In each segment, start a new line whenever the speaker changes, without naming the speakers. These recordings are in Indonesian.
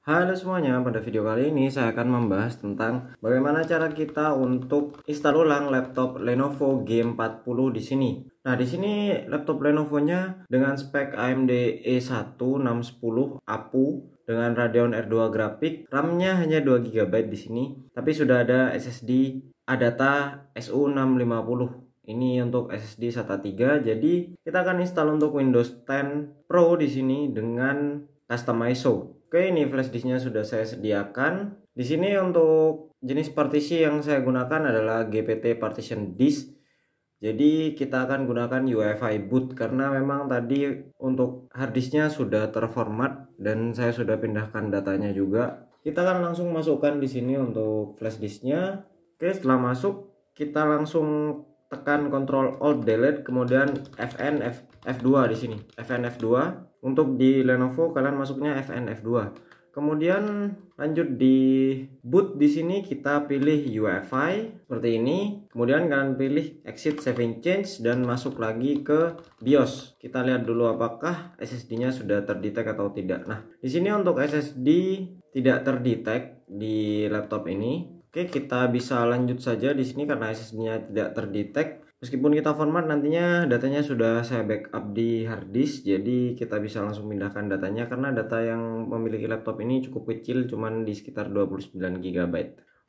Halo semuanya, pada video kali ini saya akan membahas tentang bagaimana cara kita untuk install ulang laptop Lenovo G40 di sini. Nah, di sini laptop Lenovo-nya dengan spek AMD e 610 APU dengan Radeon R2 grafik, RAM-nya hanya 2 GB di sini, tapi sudah ada SSD Adata SU650 ini untuk SSD SATA 3 jadi kita akan install untuk Windows 10 Pro di sini dengan custom ISO Oke, ini flash disknya sudah saya sediakan. Di sini untuk jenis partisi yang saya gunakan adalah GPT partition disk. Jadi kita akan gunakan UEFI boot karena memang tadi untuk harddisknya sudah terformat dan saya sudah pindahkan datanya juga. Kita akan langsung masukkan di sini untuk flash disknya. Oke, setelah masuk kita langsung tekan Ctrl Alt Delete kemudian Fn F, F2 di sini Fn F2 untuk di Lenovo kalian masuknya Fn F2 kemudian lanjut di boot di sini kita pilih UEFI seperti ini kemudian kalian pilih exit saving change dan masuk lagi ke BIOS kita lihat dulu apakah SSD-nya sudah terdetek atau tidak nah di sini untuk SSD tidak terdetek di laptop ini Oke, kita bisa lanjut saja di sini karena SSD-nya tidak terdetek. Meskipun kita format nantinya datanya sudah saya backup di hard disk jadi kita bisa langsung pindahkan datanya karena data yang memiliki laptop ini cukup kecil cuman di sekitar 29 GB.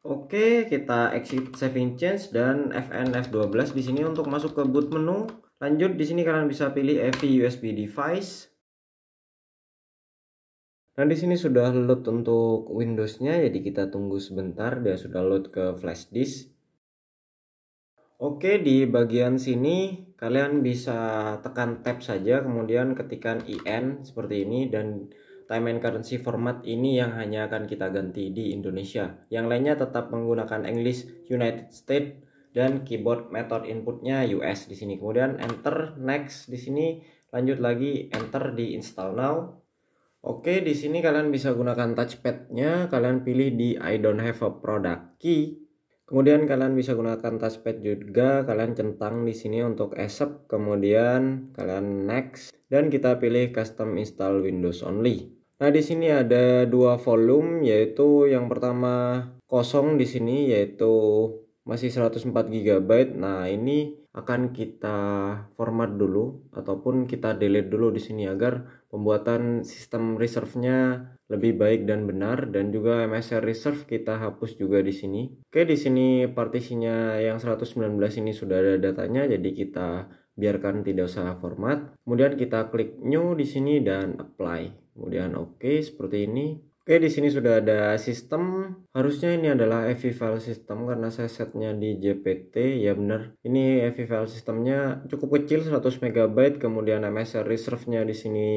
Oke, kita exit saving change dan fnf 12 di sini untuk masuk ke boot menu. Lanjut di sini kalian bisa pilih EV USB device Nah di sini sudah load untuk Windowsnya, jadi kita tunggu sebentar dia sudah load ke flash disk. Oke di bagian sini kalian bisa tekan tab saja, kemudian ketikan in seperti ini dan time and currency format ini yang hanya akan kita ganti di Indonesia. Yang lainnya tetap menggunakan English United States dan keyboard method inputnya US di sini. Kemudian enter next di sini, lanjut lagi enter di install now Oke, di sini kalian bisa gunakan touchpadnya. Kalian pilih di I don't have a product key. Kemudian kalian bisa gunakan touchpad juga. Kalian centang di sini untuk accept. Kemudian kalian next. Dan kita pilih custom install Windows only. Nah, di sini ada dua volume, yaitu yang pertama kosong di sini, yaitu masih 104 GB. Nah, ini akan kita format dulu ataupun kita delete dulu di sini agar pembuatan sistem reserve-nya lebih baik dan benar dan juga MSR reserve kita hapus juga di sini. Oke, di sini partisinya yang 119 ini sudah ada datanya jadi kita biarkan tidak usah format. Kemudian kita klik new di sini dan apply. Kemudian oke okay, seperti ini. Oke, di sini sudah ada sistem. Harusnya ini adalah EV file system karena saya setnya di JPT. Ya benar. Ini EV file systemnya cukup kecil 100 MB, kemudian MSR reserve-nya di sini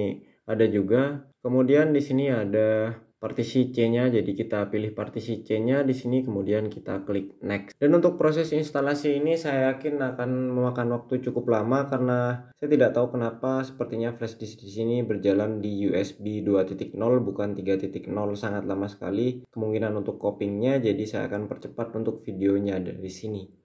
ada juga. Kemudian di sini ada partisi C-nya. Jadi kita pilih partisi C-nya di sini kemudian kita klik next. Dan untuk proses instalasi ini saya yakin akan memakan waktu cukup lama karena saya tidak tahu kenapa sepertinya flash disk di sini berjalan di USB 2.0 bukan 3.0 sangat lama sekali. Kemungkinan untuk copyingnya jadi saya akan percepat untuk videonya dari sini.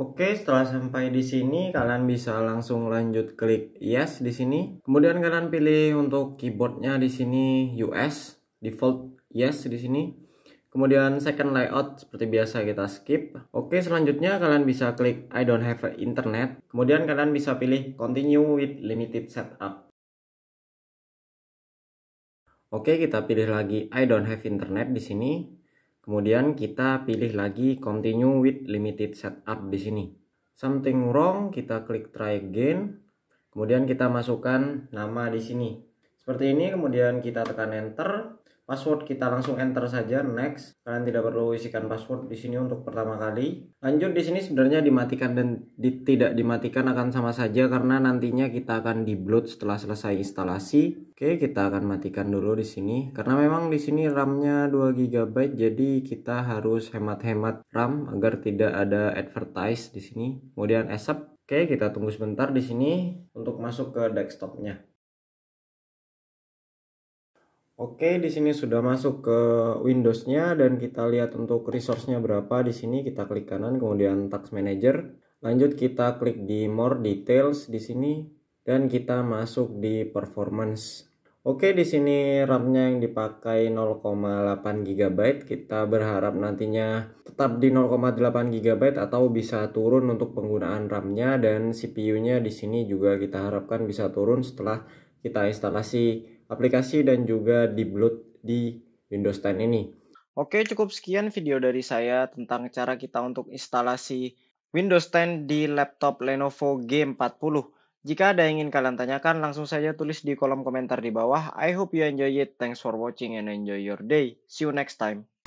Oke, setelah sampai di sini kalian bisa langsung lanjut klik yes di sini. Kemudian kalian pilih untuk keyboardnya di sini US, default yes di sini. Kemudian second layout seperti biasa kita skip. Oke, selanjutnya kalian bisa klik I don't have internet. Kemudian kalian bisa pilih continue with limited setup. Oke, kita pilih lagi I don't have internet di sini. Kemudian kita pilih lagi continue with limited setup di sini. Something wrong, kita klik try again. Kemudian kita masukkan nama di sini. Seperti ini, kemudian kita tekan enter password kita langsung enter saja next kalian tidak perlu isikan password di sini untuk pertama kali lanjut di sini sebenarnya dimatikan dan di, tidak dimatikan akan sama saja karena nantinya kita akan di bloat setelah selesai instalasi oke kita akan matikan dulu di sini karena memang di sini RAM-nya 2 GB jadi kita harus hemat-hemat RAM agar tidak ada advertise di sini kemudian accept Oke, kita tunggu sebentar di sini untuk masuk ke desktopnya. Oke, di sini sudah masuk ke Windows-nya dan kita lihat untuk resource-nya berapa. Di sini kita klik kanan kemudian Task Manager. Lanjut kita klik di More Details di sini dan kita masuk di Performance. Oke, di sini RAM-nya yang dipakai 0,8 GB. Kita berharap nantinya tetap di 0,8 GB atau bisa turun untuk penggunaan RAM-nya dan CPU-nya di sini juga kita harapkan bisa turun setelah kita instalasi aplikasi dan juga di Blood di Windows 10 ini. Oke, cukup sekian video dari saya tentang cara kita untuk instalasi Windows 10 di laptop Lenovo G40. Jika ada yang ingin kalian tanyakan, langsung saja tulis di kolom komentar di bawah. I hope you enjoy it. Thanks for watching and enjoy your day. See you next time.